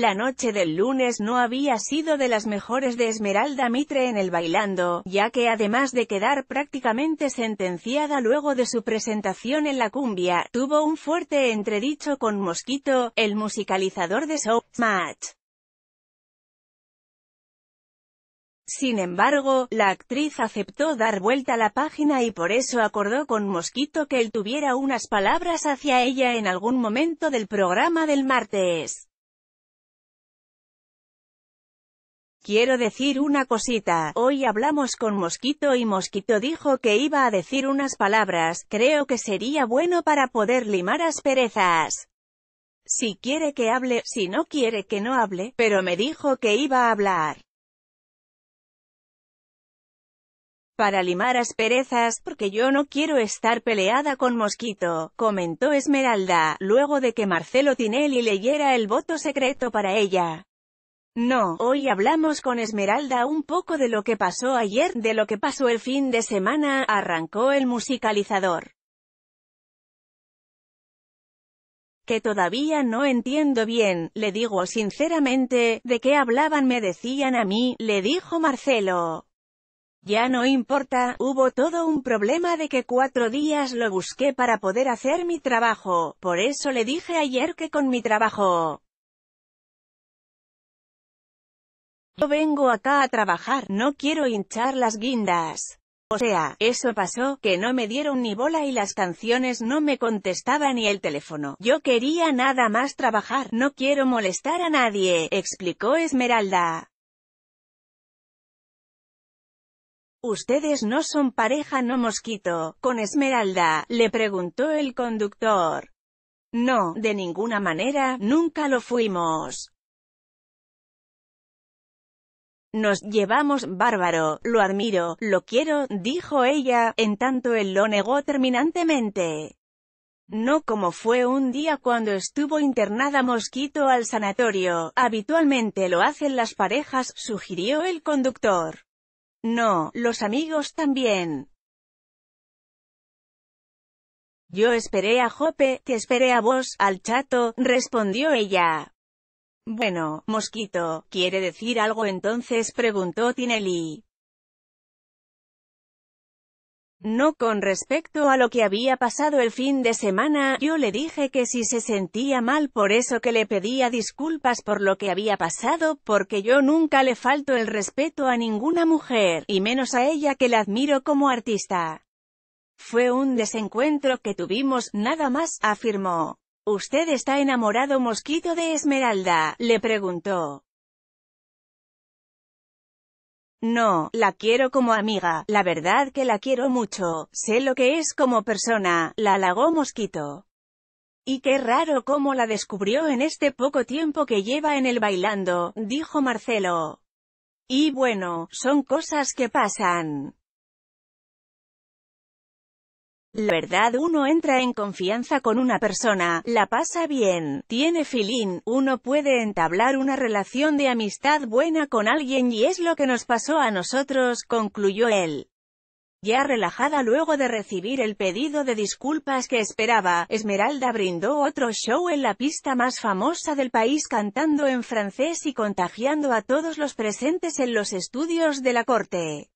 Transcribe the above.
La noche del lunes no había sido de las mejores de Esmeralda Mitre en el bailando, ya que además de quedar prácticamente sentenciada luego de su presentación en la cumbia, tuvo un fuerte entredicho con Mosquito, el musicalizador de Soap Match. Sin embargo, la actriz aceptó dar vuelta a la página y por eso acordó con Mosquito que él tuviera unas palabras hacia ella en algún momento del programa del martes. quiero decir una cosita, hoy hablamos con Mosquito y Mosquito dijo que iba a decir unas palabras, creo que sería bueno para poder limar asperezas. Si quiere que hable, si no quiere que no hable, pero me dijo que iba a hablar. Para limar asperezas, porque yo no quiero estar peleada con Mosquito, comentó Esmeralda, luego de que Marcelo Tinelli leyera el voto secreto para ella. No, hoy hablamos con Esmeralda un poco de lo que pasó ayer, de lo que pasó el fin de semana, arrancó el musicalizador. que todavía no entiendo bien, le digo sinceramente, de qué hablaban me decían a mí, le dijo Marcelo. Ya no importa, hubo todo un problema de que cuatro días lo busqué para poder hacer mi trabajo, por eso le dije ayer que con mi trabajo Yo vengo acá a trabajar, no quiero hinchar las guindas. O sea, eso pasó, que no me dieron ni bola y las canciones no me contestaba ni el teléfono. Yo quería nada más trabajar, no quiero molestar a nadie, explicó Esmeralda. Ustedes no son pareja no mosquito, con Esmeralda, le preguntó el conductor. No, de ninguna manera, nunca lo fuimos. Nos llevamos bárbaro, lo admiro, lo quiero, dijo ella, en tanto él lo negó terminantemente. No como fue un día cuando estuvo internada Mosquito al sanatorio, habitualmente lo hacen las parejas, sugirió el conductor. No, los amigos también. Yo esperé a Jope, te esperé a vos, al chato, respondió ella. Bueno, mosquito, ¿quiere decir algo entonces? preguntó Tinelli. No con respecto a lo que había pasado el fin de semana, yo le dije que si se sentía mal por eso que le pedía disculpas por lo que había pasado, porque yo nunca le falto el respeto a ninguna mujer, y menos a ella que la admiro como artista. Fue un desencuentro que tuvimos, nada más, afirmó. ¿Usted está enamorado mosquito de Esmeralda? le preguntó. No, la quiero como amiga, la verdad que la quiero mucho, sé lo que es como persona, la halagó Mosquito. Y qué raro cómo la descubrió en este poco tiempo que lleva en el bailando, dijo Marcelo. Y bueno, son cosas que pasan. La verdad uno entra en confianza con una persona, la pasa bien, tiene filín, uno puede entablar una relación de amistad buena con alguien y es lo que nos pasó a nosotros, concluyó él. Ya relajada luego de recibir el pedido de disculpas que esperaba, Esmeralda brindó otro show en la pista más famosa del país cantando en francés y contagiando a todos los presentes en los estudios de la corte.